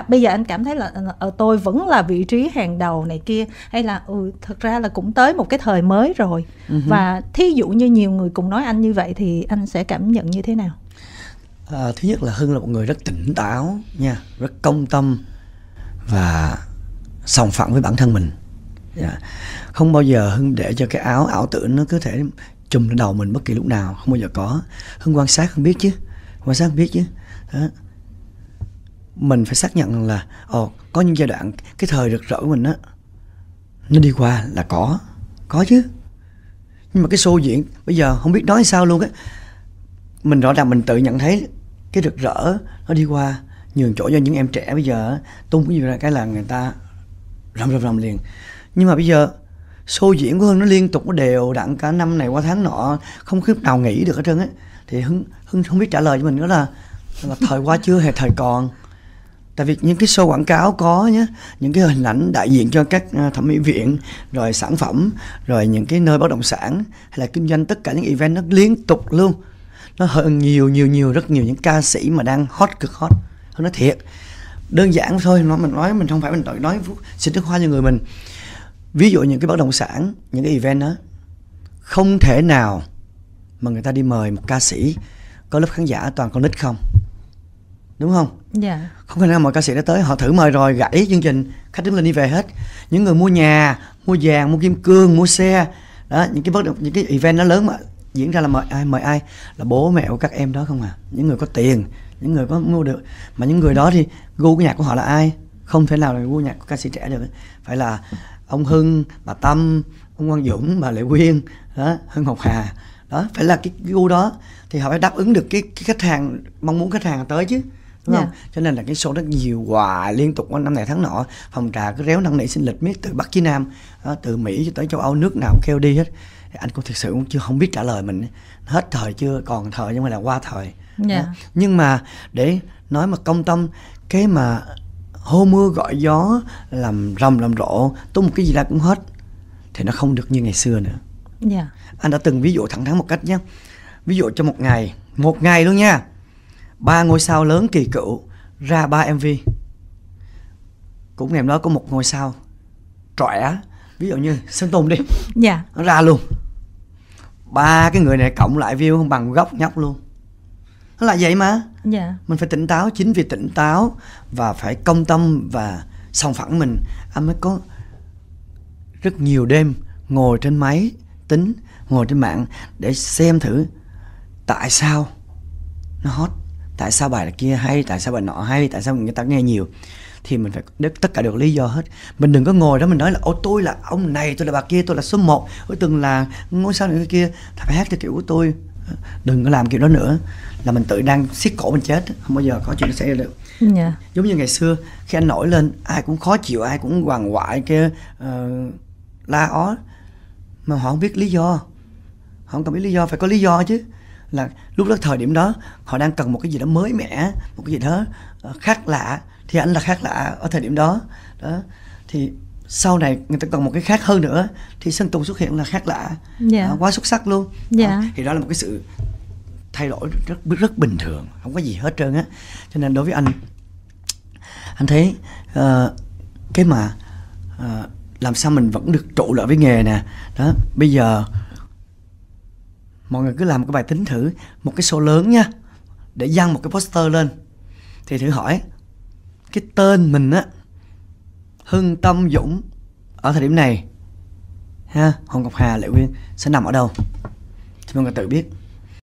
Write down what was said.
À, bây giờ anh cảm thấy là ờ, ờ, tôi vẫn là vị trí hàng đầu này kia hay là ừ, thật ra là cũng tới một cái thời mới rồi uh-huh. và thí dụ như nhiều người cùng nói anh như vậy thì anh sẽ cảm nhận như thế nào à, thứ nhất là hưng là một người rất tỉnh táo nha rất công tâm và sòng phẳng với bản thân mình yeah. Dạ. không bao giờ hưng để cho cái áo ảo tưởng nó cứ thể chùm lên đầu mình bất kỳ lúc nào không bao giờ có hưng quan sát không biết chứ quan sát không biết chứ đó mình phải xác nhận là ồ ờ, có những giai đoạn cái thời rực rỡ của mình á nó đi qua là có có chứ nhưng mà cái show diễn bây giờ không biết nói sao luôn á mình rõ ràng mình tự nhận thấy cái rực rỡ nó đi qua nhường chỗ cho những em trẻ bây giờ tung cái gì ra cái là người ta rầm rầm rầm liền nhưng mà bây giờ show diễn của Hưng nó liên tục nó đều đặn cả năm này qua tháng nọ không khiếp nào nghỉ được hết trơn á thì Hưng Hưng không biết trả lời cho mình đó là là thời qua chưa hay thời còn tại vì những cái show quảng cáo có nhé những cái hình ảnh đại diện cho các à, thẩm mỹ viện rồi sản phẩm rồi những cái nơi bất động sản hay là kinh doanh tất cả những event nó liên tục luôn nó hơn nhiều nhiều nhiều rất nhiều những ca sĩ mà đang hot cực hot nó thiệt đơn giản thôi nó mình nói mình không phải mình nói, nói xin nước hoa cho người mình ví dụ những cái bất động sản những cái event đó không thể nào mà người ta đi mời một ca sĩ có lớp khán giả toàn con nít không đúng không dạ không thể nào mọi ca sĩ đã tới họ thử mời rồi gãy chương trình khách đứng lên đi về hết những người mua nhà mua vàng mua kim cương mua xe đó những cái bất động những cái event nó lớn mà diễn ra là mời ai mời ai là bố mẹ của các em đó không à những người có tiền những người có mua được mà những người đó thì gu của nhạc của họ là ai không thể nào là gu nhạc của ca sĩ trẻ được phải là ông hưng bà tâm ông quang dũng bà lệ quyên đó hưng ngọc hà đó phải là cái gu đó thì họ phải đáp ứng được cái, cái khách hàng mong muốn khách hàng tới chứ đúng yeah. Dạ. cho nên là cái số rất nhiều quà liên tục năm này tháng nọ phòng trà cứ réo năng nỉ xin lịch miết từ bắc chí nam từ mỹ cho tới châu âu nước nào cũng kêu đi hết anh cũng thực sự cũng chưa không biết trả lời mình hết thời chưa còn thời nhưng mà là qua thời yeah. Dạ. nhưng mà để nói mà công tâm cái mà hô mưa gọi gió làm rầm làm rộ tung một cái gì là cũng hết thì nó không được như ngày xưa nữa yeah. Dạ. anh đã từng ví dụ thẳng thắn một cách nhé ví dụ cho một ngày một ngày luôn nha ba ngôi sao lớn kỳ cựu ra ba mv cũng ngày hôm đó có một ngôi sao trẻ ví dụ như sơn tùng đi dạ nó ra luôn ba cái người này cộng lại view không bằng góc nhóc luôn nó là vậy mà yeah. Dạ. mình phải tỉnh táo chính vì tỉnh táo và phải công tâm và song phẳng mình anh mới có rất nhiều đêm ngồi trên máy tính ngồi trên mạng để xem thử tại sao nó hot tại sao bài kia hay tại sao bài nọ hay tại sao người ta nghe nhiều thì mình phải đứt tất cả được lý do hết mình đừng có ngồi đó mình nói là ô tôi là ông này tôi là bà kia tôi là số 1 tôi từng là ngôi sao này cái kia phải hát theo kiểu của tôi đừng có làm kiểu đó nữa là mình tự đang siết cổ mình chết không bao giờ có chuyện xảy ra được yeah. Dạ. giống như ngày xưa khi anh nổi lên ai cũng khó chịu ai cũng quằn quại kia uh, ờ, la ó mà họ không biết lý do họ không cần biết lý do phải có lý do chứ là lúc đó thời điểm đó họ đang cần một cái gì đó mới mẻ một cái gì đó ờ, khác lạ thì anh là khác lạ ở thời điểm đó đó thì sau này người ta cần một cái khác hơn nữa thì sơn tùng xuất hiện là khác lạ yeah. Dạ. quá xuất sắc luôn yeah. Dạ. thì đó là một cái sự thay đổi rất rất bình thường không có gì hết trơn á cho nên đối với anh anh thấy uh, cái mà uh, làm sao mình vẫn được trụ lại với nghề nè đó bây giờ mọi người cứ làm một cái bài tính thử một cái số lớn nha để dăng một cái poster lên thì thử hỏi cái tên mình á hưng tâm dũng ở thời điểm này ha hồng ngọc hà lệ quyên sẽ nằm ở đâu thì mọi người tự biết